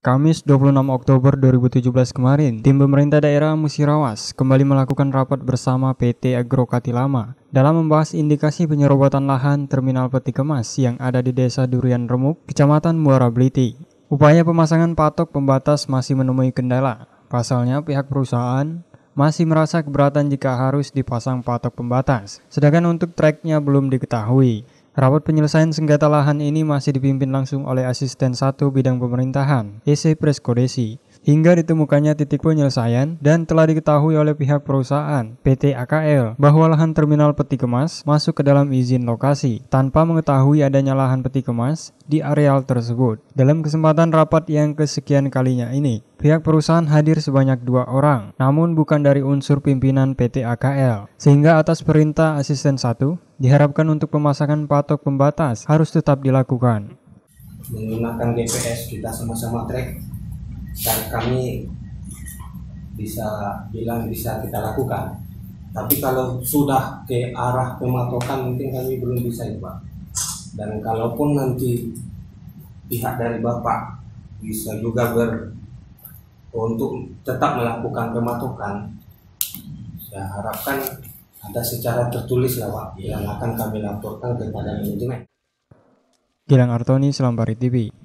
Kamis 26 Oktober 2017 kemarin, tim pemerintah daerah Musirawas kembali melakukan rapat bersama PT Agro Katilama dalam membahas indikasi penyerobotan lahan terminal peti kemas yang ada di Desa Durian Remuk, Kecamatan Muara Bliti. Upaya pemasangan patok pembatas masih menemui kendala. Pasalnya pihak perusahaan masih merasa keberatan jika harus dipasang patok pembatas, sedangkan untuk treknya belum diketahui. Rapat penyelesaian sengketa lahan ini masih dipimpin langsung oleh Asisten 1 Bidang Pemerintahan, EC Preskodesi, hingga ditemukannya titik penyelesaian dan telah diketahui oleh pihak perusahaan PT AKL bahwa lahan terminal peti kemas masuk ke dalam izin lokasi tanpa mengetahui adanya lahan peti kemas di areal tersebut. Dalam kesempatan rapat yang kesekian kalinya ini, pihak perusahaan hadir sebanyak dua orang, namun bukan dari unsur pimpinan PT AKL. Sehingga atas perintah asisten satu, diharapkan untuk pemasangan patok pembatas harus tetap dilakukan. Menggunakan GPS kita sama-sama track dan kami bisa bilang bisa kita lakukan. Tapi kalau sudah ke arah pematokan mungkin kami belum bisa ya Pak. Dan kalaupun nanti pihak dari Bapak bisa juga ber untuk tetap melakukan pematokan, saya harapkan ada secara tertulis lah Pak yang akan kami laporkan kepada manajemen. Gilang Artoni, Selambari TV.